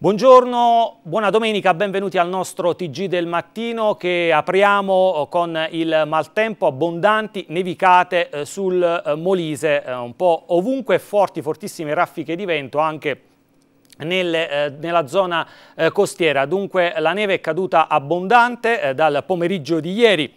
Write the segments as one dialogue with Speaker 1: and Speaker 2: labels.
Speaker 1: Buongiorno, buona domenica, benvenuti al nostro TG del mattino che apriamo eh, con il maltempo, abbondanti nevicate eh, sul eh, Molise, un po' ovunque forti, fortissime raffiche di vento anche nelle, eh, nella zona eh, costiera. Dunque la neve è caduta abbondante eh, dal pomeriggio di ieri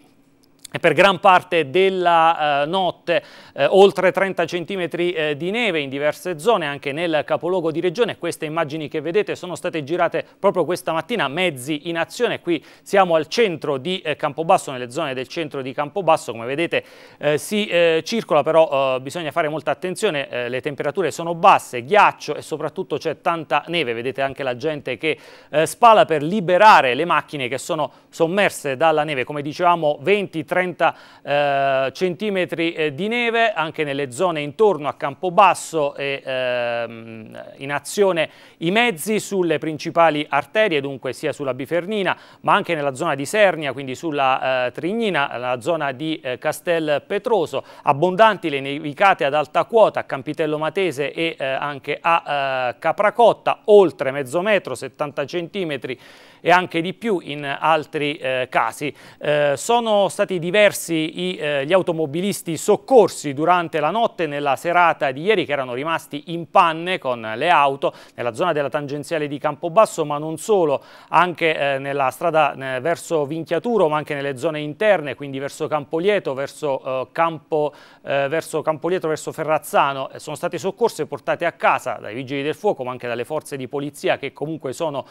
Speaker 1: per gran parte della eh, notte eh, oltre 30 cm eh, di neve in diverse zone, anche nel capoluogo di regione. Queste immagini che vedete sono state girate proprio questa mattina, mezzi in azione. Qui siamo al centro di eh, Campobasso, nelle zone del centro di Campobasso. Come vedete eh, si eh, circola, però bisogna fare molta attenzione. le temperature sono basse, ghiaccio e soprattutto c'è tanta neve. Vedete anche la gente che spala per liberare le macchine che sono sommerse dalla neve. Come dicevamo, 20-30 30 eh, centimetri eh, di neve anche nelle zone intorno a Campobasso e ehm, in azione i mezzi sulle principali arterie, dunque sia sulla Bifernina ma anche nella zona di Sernia, quindi sulla eh, Trignina, la zona di eh, Castel Petroso, abbondanti le nevicate ad alta quota a Campitello Matese e eh, anche a eh, Capracotta, oltre mezzo metro, 70 centimetri e anche di più in altri eh, casi. Eh, sono stati diversi i, eh, gli automobilisti soccorsi durante la notte nella serata di ieri che erano rimasti in panne con le auto nella zona della tangenziale di Campobasso ma non solo, anche eh, nella strada eh, verso Vinchiaturo ma anche nelle zone interne, quindi verso Campolieto, verso, eh, Campo, verso Campoglieto, verso Ferrazzano. Sono state soccorse e portate a casa dai vigili del fuoco ma anche dalle forze di polizia che comunque sono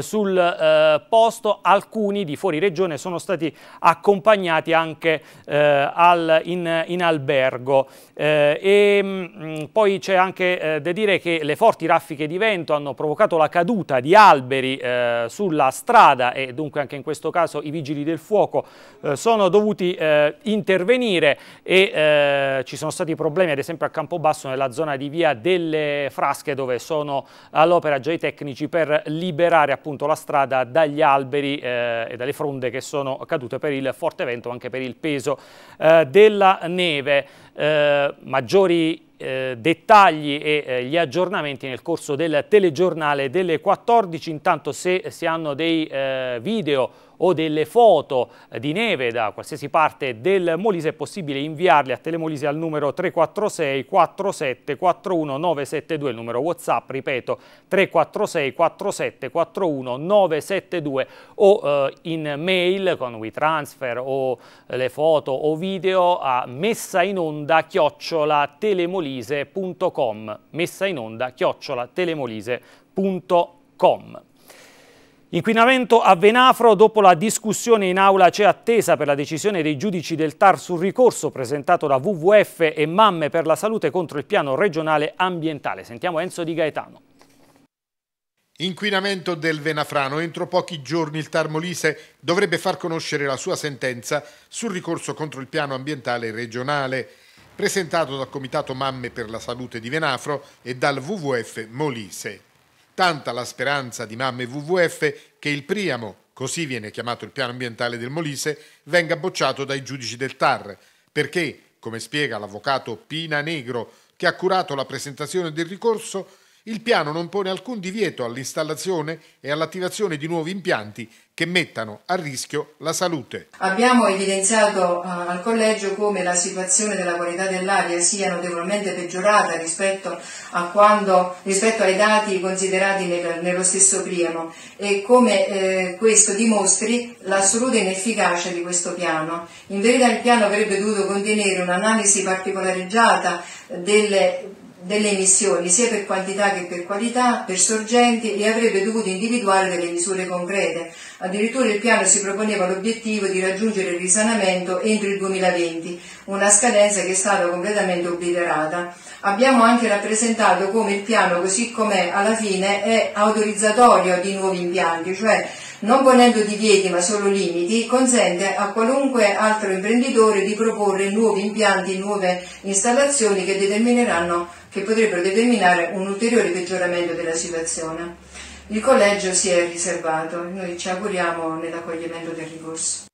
Speaker 1: sul eh, posto, alcuni di fuori regione sono stati accompagnati anche eh, al, in, in, albergo. Eh, e, mh, mm, poi c'è anche eh, da dire che le forti raffiche di vento hanno provocato la caduta di alberi sulla strada e dunque anche in questo caso i vigili del fuoco sono dovuti intervenire e ci sono stati problemi ad esempio a Campobasso nella zona di via delle Frasche dove sono all'opera già i tecnici per liberare appunto la strada dagli alberi eh, e dalle fronde che sono cadute per il forte vento, anche per il peso eh, della neve. Eh, maggiori eh, dettagli e gli aggiornamenti nel corso del telegiornale delle 14. Intanto se si hanno dei video o delle foto eh, di neve da qualsiasi parte del Molise è possibile inviarle a Telemolise al numero 346 47 41 972, il numero WhatsApp, ripeto, 346 47 41 972 o eh, in mail con WeTransfer o eh, le foto o video a messa in onda chiocciola telemolise.com messa in onda chiocciola telemolise.com Inquinamento a Venafro, dopo la discussione in aula c'è attesa per la decisione dei giudici del TAR sul ricorso presentato da WWF e Mamme per la Salute contro il piano regionale ambientale. Sentiamo Enzo Di Gaetano. Inquinamento del Venafrano. Entro pochi giorni il TAR Molise dovrebbe far conoscere la sua sentenza sul ricorso contro il piano ambientale regionale, presentato dal Comitato Mamme per la Salute di Venafro e dal WWF Molise. Tanta la speranza di mamme WWF che il Priamo, così viene chiamato il piano ambientale del Molise, venga bocciato dai giudici del TAR, perché, come spiega l'avvocato Pina Negro, che ha curato la presentazione del ricorso, il piano non pone alcun divieto all'installazione e all'attivazione di nuovi impianti che mettano a rischio la salute.
Speaker 2: Abbiamo evidenziato eh, al collegio come la situazione della qualità dell'aria sia notevolmente peggiorata rispetto, quando, rispetto ai dati considerati nel, nello stesso primo e come eh, questo dimostri l'assoluta inefficacia di questo piano. In verità il piano avrebbe dovuto contenere un'analisi particolareggiata delle delle emissioni sia per quantità che per qualità, per sorgenti e avrebbe dovuto individuare delle misure concrete. Addirittura il piano si proponeva l'obiettivo di raggiungere il risanamento entro il 2020, una scadenza che è stata completamente obliterata. Abbiamo anche rappresentato come il piano così com'è alla fine è autorizzatorio di nuovi impianti, cioè non ponendo divieti ma solo limiti, consente a qualunque altro imprenditore di proporre nuovi impianti, nuove installazioni che, che potrebbero determinare un ulteriore peggioramento della situazione. Il collegio si è riservato, noi ci auguriamo nell'accoglimento del ricorso.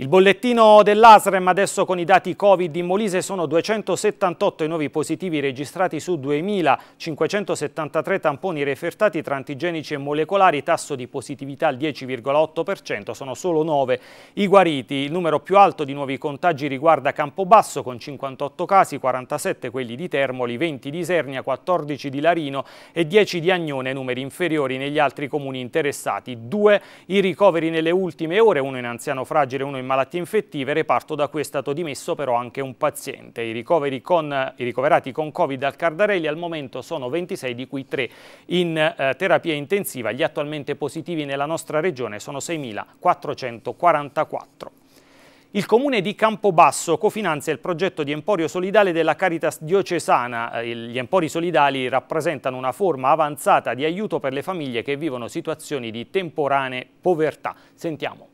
Speaker 1: Il bollettino dell'ASREM adesso con i dati Covid in Molise sono 278 i nuovi positivi registrati su 2.573 tamponi refertati tra antigenici e molecolari, tasso di positività al 10,8%, sono solo 9 i guariti. Il numero più alto di nuovi contagi riguarda Campobasso con 58 casi, 47 quelli di Termoli, 20 di Sernia, 14 di Larino e 10 di Agnone, numeri inferiori negli altri comuni interessati. Due i ricoveri nelle ultime ore, uno in anziano fragile, uno in malattie infettive, reparto da cui è stato dimesso però anche un paziente. I, con, i ricoverati con Covid al Cardarelli al momento sono 26, di cui 3 in eh, terapia intensiva. Gli attualmente positivi nella nostra regione sono 6.444. Il comune di Campobasso cofinanzia il progetto di Emporio Solidale della Caritas Diocesana. Eh, gli empori solidali rappresentano una forma avanzata di aiuto per le famiglie che vivono situazioni di temporanea povertà. Sentiamo.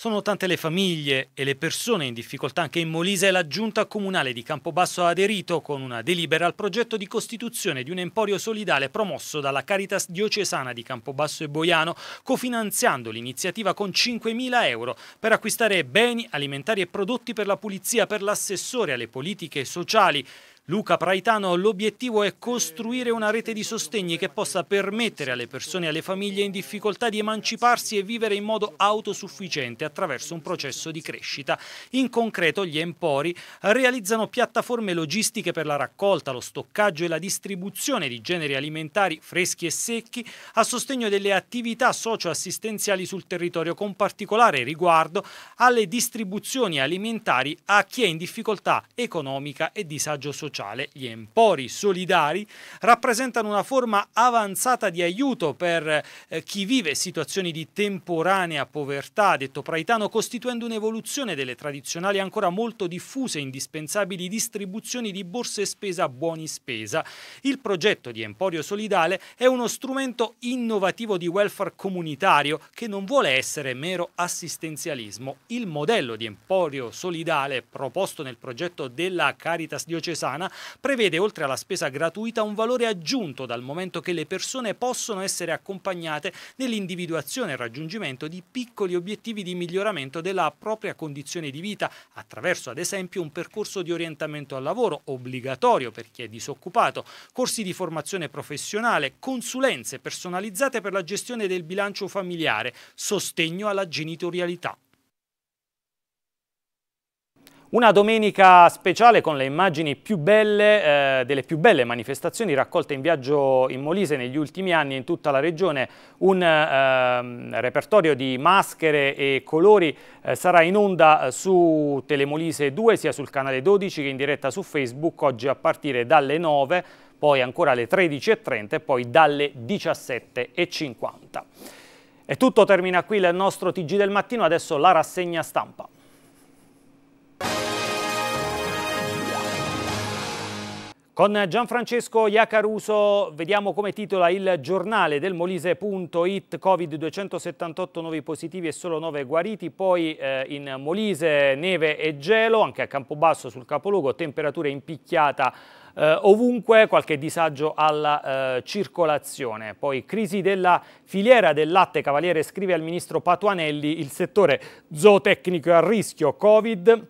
Speaker 1: Sono tante le famiglie e le persone in difficoltà anche in Molise e la giunta comunale di Campobasso ha aderito con una delibera al progetto di costituzione di un emporio solidale promosso dalla Caritas diocesana di Campobasso e Boiano, cofinanziando l'iniziativa con 5.000 euro per acquistare beni alimentari e prodotti per la pulizia per l'assessore alle politiche sociali. Luca Praitano, l'obiettivo è costruire una rete di sostegni che possa permettere alle persone e alle famiglie in difficoltà di emanciparsi e vivere in modo autosufficiente attraverso un processo di crescita. In concreto gli empori realizzano piattaforme logistiche per la raccolta, lo stoccaggio e la distribuzione di generi alimentari freschi e secchi a sostegno delle attività socioassistenziali sul territorio con particolare riguardo alle distribuzioni alimentari a chi è in difficoltà economica e disagio sociale sociale. Gli empori solidari rappresentano una forma avanzata di aiuto per eh, chi vive situazioni di temporanea povertà, detto Praitano, costituendo un'evoluzione delle tradizionali ancora molto diffuse e indispensabili distribuzioni di borse spesa buoni spesa. Il progetto di Emporio Solidale è uno strumento innovativo di welfare comunitario che non vuole essere mero assistenzialismo. Il modello di Emporio Solidale proposto nel progetto della Caritas diocesana prevede oltre alla spesa gratuita un valore aggiunto dal momento che le persone possono essere accompagnate nell'individuazione e raggiungimento di piccoli obiettivi di miglioramento della propria condizione di vita attraverso ad esempio un percorso di orientamento al lavoro obbligatorio per chi è disoccupato, corsi di formazione professionale, consulenze personalizzate per la gestione del bilancio familiare, sostegno alla genitorialità. Una domenica speciale con le immagini più belle, eh, delle più belle manifestazioni raccolte in viaggio in Molise negli ultimi anni in tutta la regione. Un eh, repertorio di maschere e colori eh, sarà in onda eh, su Telemolise 2, sia sul canale 12 che in diretta su Facebook oggi a partire dalle 9, poi ancora alle 13.30 e poi dalle 17.50. E tutto termina qui il nostro TG del mattino, adesso la rassegna stampa. Con Gianfrancesco Iacaruso vediamo come titola il giornale del Molise.it Covid 278 nuovi positivi e solo 9 guariti, poi eh, in Molise neve e gelo, anche a Campobasso sul capoluogo, temperature in picchiata eh, ovunque, qualche disagio alla eh, circolazione. Poi crisi della filiera del latte, Cavaliere scrive al ministro Patuanelli, il settore zootecnico è a rischio Covid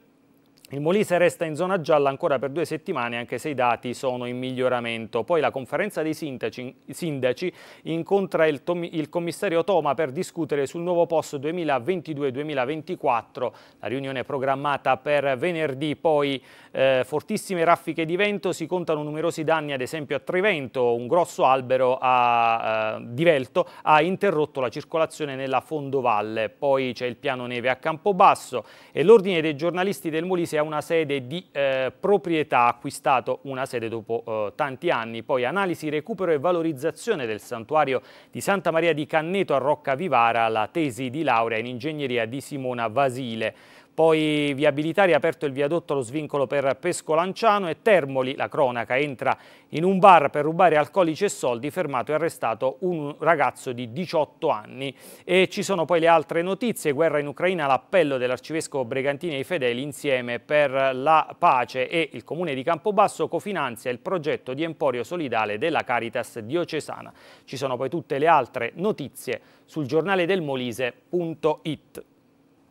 Speaker 1: il Molise resta in zona gialla ancora per due settimane anche se i dati sono in miglioramento. Poi la conferenza dei sindaci, sindaci incontra il, il, commissario Toma per discutere sul nuovo posto 2022-2024. La riunione è programmata per venerdì, poi eh, fortissime raffiche di vento, si contano numerosi danni ad esempio a Trivento, un grosso albero a, eh, di Velto ha interrotto la circolazione nella fondovalle. Poi c'è il piano neve a Campobasso e l'ordine dei giornalisti del Molise ha una sede di eh, proprietà, acquistato una sede dopo eh, tanti anni. Poi analisi, recupero e valorizzazione del santuario di Santa Maria di Canneto a Rocca Vivara, la tesi di laurea in ingegneria di Simona Vasile. Poi viabilità riaperto il viadotto allo svincolo per Pescolanciano e Termoli, la cronaca, entra in un bar per rubare alcolici e soldi, fermato e arrestato un ragazzo di 18 anni. E ci sono poi le altre notizie, guerra in Ucraina, l'appello dell'arcivescovo Bregantini ai fedeli insieme per la pace e il comune di Campobasso cofinanzia il progetto di Emporio Solidale della Caritas diocesana. Ci sono poi tutte le altre notizie sul giornale del Molise.it.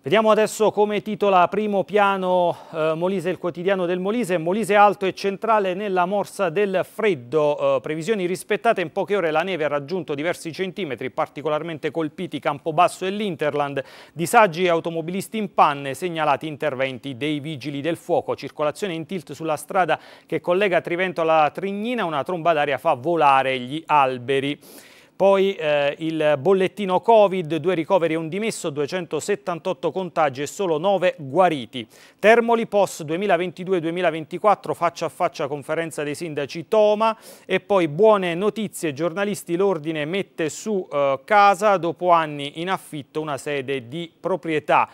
Speaker 1: Vediamo adesso come titola primo piano eh, Molise il quotidiano del Molise, Molise alto e centrale nella morsa del freddo, eh, previsioni rispettate, in poche ore la neve ha raggiunto diversi centimetri, particolarmente colpiti Campobasso e l'Interland, disagi automobilisti in panne, segnalati interventi dei vigili del fuoco, circolazione in tilt sulla strada che collega Trivento alla Trignina, una tromba d'aria fa volare gli alberi. Poi eh, il bollettino Covid, due ricoveri e un dimesso, 278 contagi e solo 9 guariti. Termoli POS 2022-2024, faccia a faccia conferenza dei sindaci Toma e poi buone notizie, giornalisti l'ordine mette su eh, casa dopo anni in affitto una sede di proprietà.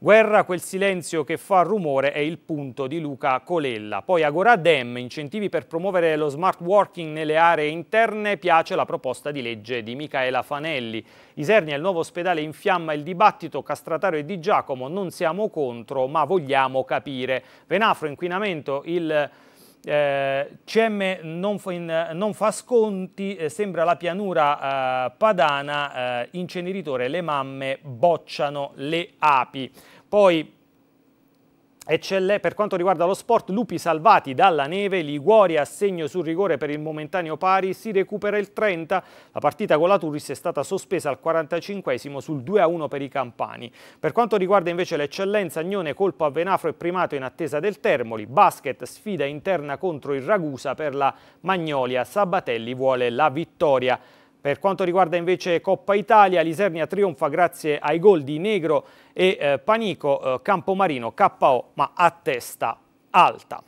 Speaker 1: Guerra, quel silenzio che fa rumore, è il punto di Luca Colella. Poi Agora Dem, incentivi per promuovere lo smart working nelle aree interne, piace la proposta di legge di Micaela Fanelli. Isernia, il nuovo ospedale infiamma il dibattito Castratario e Di Giacomo, non siamo contro ma vogliamo capire. Venafro, inquinamento, il eh, CM non fa, in, non fa sconti, eh, sembra la pianura eh, padana, eh, inceneritore, le mamme bocciano le api. Poi Eccelle, per quanto riguarda lo sport, lupi salvati dalla neve, Liguori a segno sul rigore per il momentaneo pari, si recupera il 30, la partita con la Turris è stata sospesa al 45 sul 2-1 per i Campani. Per quanto riguarda invece l'eccellenza, Agnone colpo a Venafro e Primato in attesa del Termoli, basket sfida interna contro il Ragusa per la Magnolia, Sabatelli vuole la vittoria. Per quanto riguarda invece Coppa Italia, l'Isernia trionfa grazie ai gol di Negro e eh, Panico, eh, Campomarino KO ma a testa alta.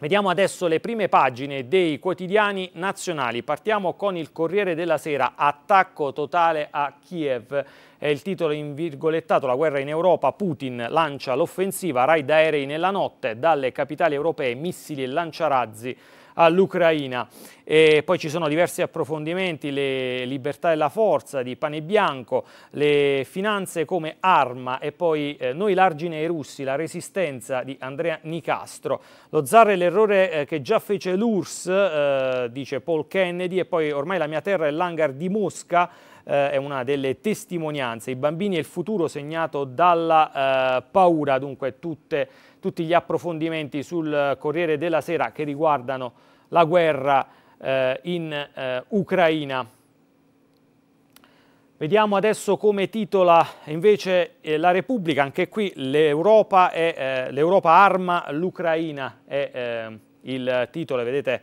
Speaker 1: Vediamo adesso le prime pagine dei quotidiani nazionali. Partiamo con il Corriere della Sera, attacco totale a Kiev. È il titolo in virgolettato, la guerra in Europa, Putin lancia l'offensiva, raid aerei nella notte, dalle capitali europee missili e lanciarazzi all'Ucraina. E poi ci sono diversi approfondimenti, le libertà e la forza di Pane Bianco, le finanze come arma e poi eh, Noi l'argine e i russi, la resistenza di Andrea Nicastro. Lo zar è l'errore eh, che già fece l'URSS, eh, dice Paul Kennedy, e poi ormai la mia terra è l'hangar di Mosca, eh, è una delle testimonianze. I bambini e il futuro segnato dalla eh, paura, dunque tutte, tutti gli approfondimenti sul eh, Corriere della Sera che riguardano la guerra eh, in eh, Ucraina. Vediamo adesso come titola invece eh, la Repubblica, anche qui l'Europa eh, arma l'Ucraina, è eh, il titolo, vedete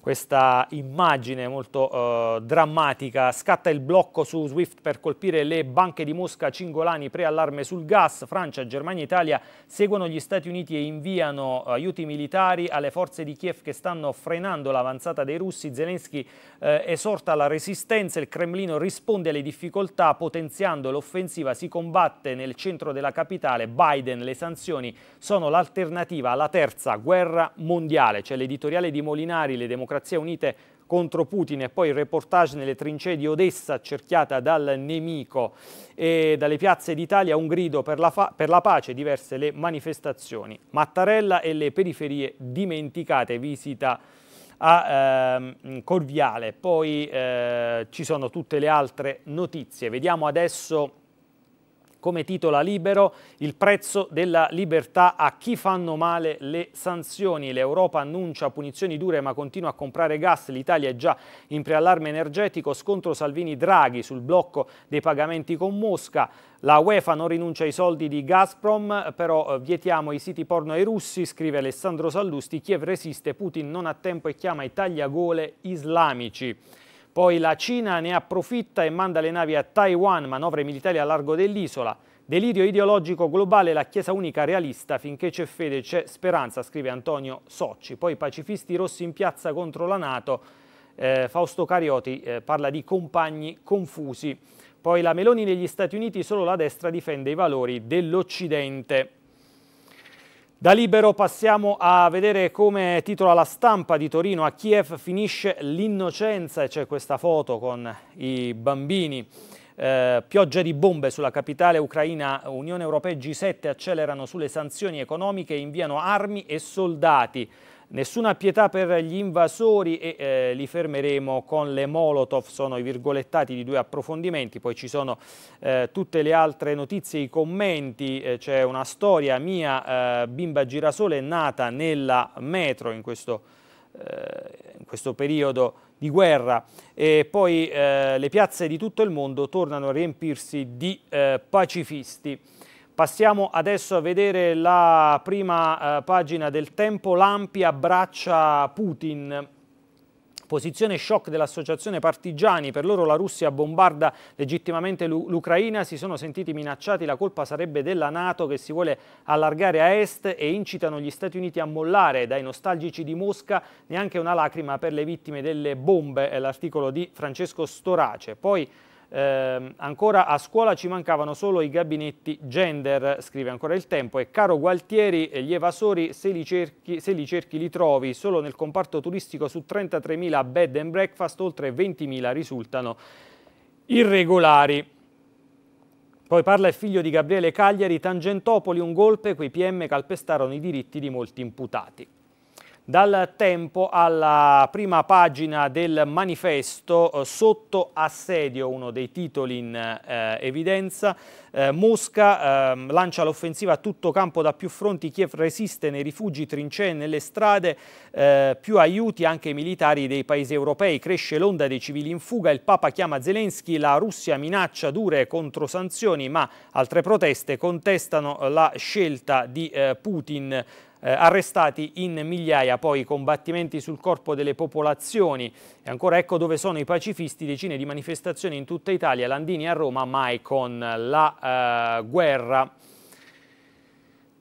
Speaker 1: questa immagine molto eh, drammatica. Scatta il blocco su Swift per colpire le banche di Mosca, Cingolani, preallarme sul gas, Francia, Germania, Italia seguono gli Stati Uniti e inviano eh, aiuti militari alle forze di Kiev che stanno frenando l'avanzata dei russi. Zelensky eh, esorta la resistenza, il Cremlino risponde alle difficoltà potenziando l'offensiva, si combatte nel centro della capitale, Biden, le sanzioni sono l'alternativa alla terza guerra mondiale. C'è l'editoriale di Molinari, le democrazie Democrazie Unite contro Putin e poi il reportage nelle trincee di Odessa accerchiata dal nemico e dalle piazze d'Italia un grido per la, per la, pace, diverse le manifestazioni. Mattarella e le periferie dimenticate, visita a ehm, Corviale, poi eh, ci sono tutte le altre notizie. Vediamo adesso come titola libero il prezzo della libertà a chi fanno male le sanzioni. L'Europa annuncia punizioni dure ma continua a comprare gas, l'Italia è già in preallarme energetico, scontro Salvini-Draghi sul blocco dei pagamenti con Mosca, la UEFA non rinuncia ai soldi di Gazprom, però eh, vietiamo i siti porno ai russi, scrive Alessandro Sallusti, Kiev resiste, Putin non ha tempo e chiama i tagliagole islamici. Poi la Cina ne approfitta e manda le navi a Taiwan, manovre militari a largo dell'isola. Delirio ideologico globale, la Chiesa unica realista, finché c'è fede c'è speranza, scrive Antonio Socci. Poi pacifisti rossi in piazza contro la Nato, eh, Fausto Carioti eh, parla di compagni confusi. Poi la Meloni negli Stati Uniti, solo la destra difende i valori dell'Occidente. Da libero passiamo a vedere come titola la stampa di Torino. A Kiev finisce l'innocenza e c'è questa foto con i bambini. Eh, pioggia di bombe sulla capitale ucraina, Unione Europea e G7 accelerano sulle sanzioni economiche e inviano armi e soldati. Nessuna pietà per gli invasori e eh, li fermeremo con le Molotov, sono i virgolettati di due approfondimenti, poi ci sono eh, tutte le altre notizie, i commenti, eh, c'è una storia mia, eh, bimba girasole nata nella metro in questo, eh, in questo periodo di guerra e poi eh, le piazze di tutto il mondo tornano a riempirsi di pacifisti. Passiamo adesso a vedere la prima eh, pagina del tempo, l'Ampi abbraccia Putin. Posizione shock dell'associazione partigiani, per loro la Russia bombarda legittimamente l'Ucraina, si sono sentiti minacciati, la colpa sarebbe della Nato che si vuole allargare a est e incitano gli Stati Uniti a mollare, dai nostalgici di Mosca neanche una lacrima per le vittime delle bombe, è l'articolo di Francesco Storace. Poi eh, ancora a scuola ci mancavano solo i gabinetti gender, scrive ancora il tempo, e caro Gualtieri, gli evasori se li cerchi, se li, cerchi li trovi, solo nel comparto turistico su 33.000 bed and breakfast oltre 20.000 risultano irregolari. Poi parla il figlio di Gabriele Cagliari, Tangentopoli un golpe, quei PM calpestarono i diritti di molti imputati. Dal tempo alla prima pagina del manifesto eh, sotto assedio, uno dei titoli in eh, evidenza, eh, Mosca eh, lancia l'offensiva a tutto campo da più fronti, Kiev resiste nei rifugi, trincee, nelle strade, eh, più aiuti anche ai militari dei paesi europei, cresce l'onda dei civili in fuga, il Papa chiama Zelensky, la Russia minaccia dure contro sanzioni, ma altre proteste contestano eh, la scelta di Putin eh, arrestati in migliaia, poi combattimenti sul corpo delle popolazioni e ancora ecco dove sono i pacifisti, decine di manifestazioni in tutta Italia, Landini a Roma, mai con la eh, guerra.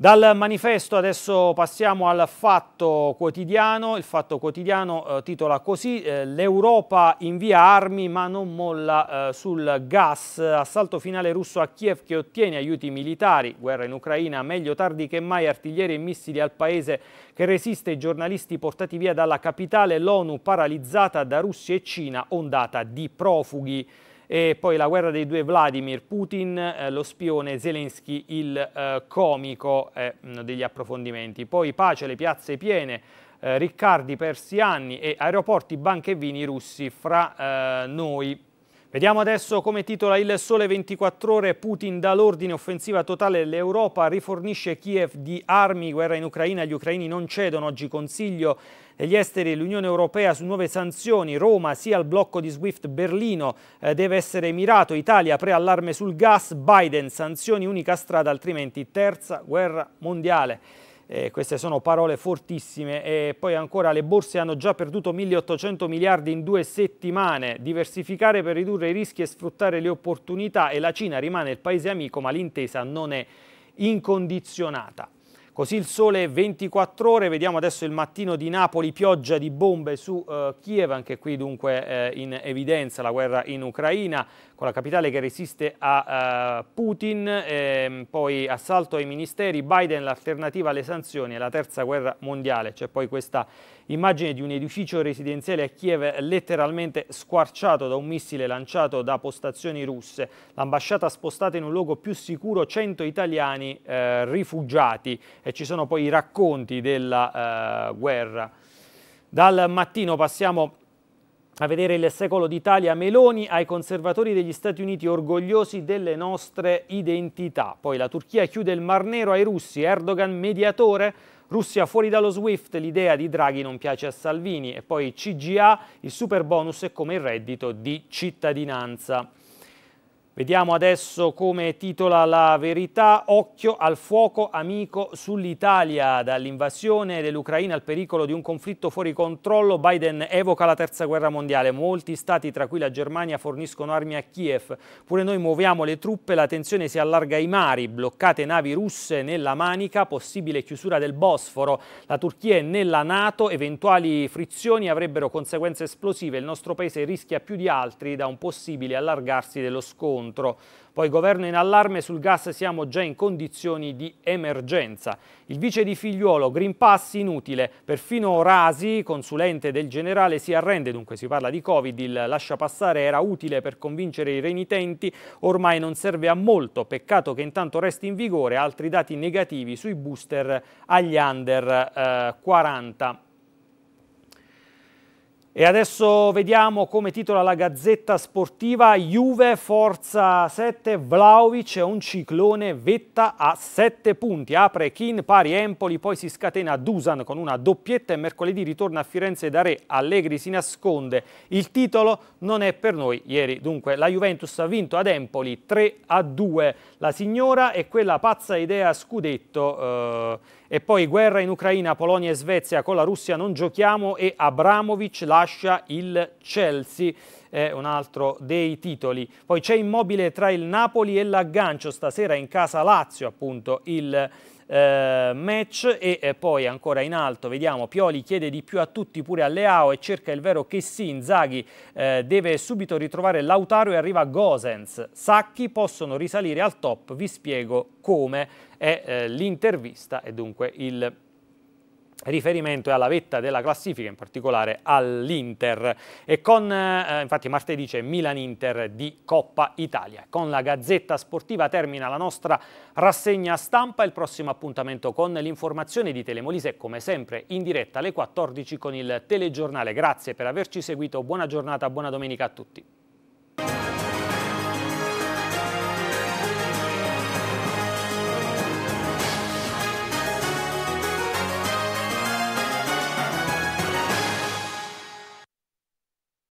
Speaker 1: Dal manifesto adesso passiamo al fatto quotidiano, il fatto quotidiano eh, titola così eh, l'Europa invia armi ma non molla eh, sul gas, assalto finale russo a Kiev che ottiene aiuti militari, guerra in Ucraina, meglio tardi che mai artiglieri e missili al paese che resiste, giornalisti portati via dalla capitale, l'ONU paralizzata da Russia e Cina, ondata di profughi e poi la guerra dei due Vladimir Putin, eh, lo spione Zelensky, il eh, comico eh, degli approfondimenti. Poi pace, le piazze piene, eh, Riccardi persi anni e aeroporti, banche e vini russi fra eh, noi. Vediamo adesso come titola il Sole 24 Ore. Putin dà l'ordine offensiva totale. L'Europa rifornisce Kiev di armi. Guerra in Ucraina. Gli ucraini non cedono. Oggi Consiglio degli Esteri e l'Unione Europea su nuove sanzioni. Roma sia al blocco di Swift. Berlino eh, deve essere mirato. Italia preallarme sul gas. Biden sanzioni unica strada altrimenti terza guerra mondiale. Eh, queste sono parole fortissime e poi ancora le borse hanno già perduto 1800 miliardi in due settimane, diversificare per ridurre i rischi e sfruttare le opportunità e la Cina rimane il paese amico ma l'intesa non è incondizionata. Così il sole 24 ore, vediamo adesso il mattino di Napoli, pioggia di bombe su eh, Kiev, anche qui dunque eh, in evidenza la guerra in Ucraina, con la capitale che resiste a eh, Putin, ehm, poi assalto ai ministeri, Biden l'alternativa alle sanzioni e la terza guerra mondiale, c'è poi questa Immagine di un edificio residenziale a Kiev letteralmente squarciato da un missile lanciato da postazioni russe. L'ambasciata spostata in un luogo più sicuro 100 italiani eh, rifugiati e ci sono poi i racconti della eh, guerra. Dal mattino passiamo a vedere il secolo d'Italia Meloni ai conservatori degli Stati Uniti orgogliosi delle nostre identità. Poi la Turchia chiude il Mar Nero ai russi, Erdogan mediatore, Russia fuori dallo Swift, l'idea di Draghi non piace a Salvini e poi CGA, il super bonus è come il reddito di cittadinanza. Vediamo adesso come titola la verità, occhio al fuoco amico sull'Italia, dall'invasione dell'Ucraina al pericolo di un conflitto fuori controllo, Biden evoca la terza guerra mondiale, molti stati tra cui la Germania forniscono armi a Kiev, pure noi muoviamo le truppe, la tensione si allarga ai mari, bloccate navi russe nella Manica, possibile chiusura del Bosforo, la Turchia è nella Nato, eventuali frizioni avrebbero conseguenze esplosive, il nostro paese rischia più di altri da un possibile allargarsi dello scontro scontro. Poi governo in allarme sul gas siamo già in condizioni di emergenza. Il vice di figliuolo Green Pass inutile, perfino Rasi, consulente del generale, si arrende, dunque si parla di Covid, il lascia passare era utile per convincere i renitenti, ormai non serve a molto, peccato che intanto resti in vigore altri dati negativi sui booster agli under eh, 40. E adesso vediamo come titola la Gazzetta Sportiva Juve Forza 7 Vlaovic è un ciclone vetta a 7 punti. Apre Kin pari Empoli, poi si scatena Dusan con una doppietta e mercoledì ritorna a Firenze da Re. Allegri si nasconde. Il titolo non è per noi ieri. Dunque la Juventus ha vinto ad Empoli 3 a 2. La signora e quella pazza idea scudetto eh, e poi guerra in Ucraina, Polonia e Svezia con la Russia non giochiamo e Abramovic lascia il Chelsea è un altro dei titoli. Poi c'è immobile tra il Napoli e l'aggancio, stasera in casa Lazio appunto il eh, match e eh, poi ancora in alto vediamo Pioli chiede di più a tutti pure a Leao e cerca il vero che sì Inzaghi eh, deve subito ritrovare Lautaro e arriva Gosens Sacchi possono risalire al top vi spiego come è eh, l'intervista e dunque il riferimento è alla vetta della classifica, in particolare all'Inter. E con, eh, infatti martedì c'è Milan-Inter di Coppa Italia. Con la Gazzetta Sportiva termina la nostra rassegna stampa. Il prossimo appuntamento con l'informazione di Telemolise, come sempre, in diretta alle 14 con il telegiornale. Grazie per averci seguito, buona giornata, buona domenica a tutti.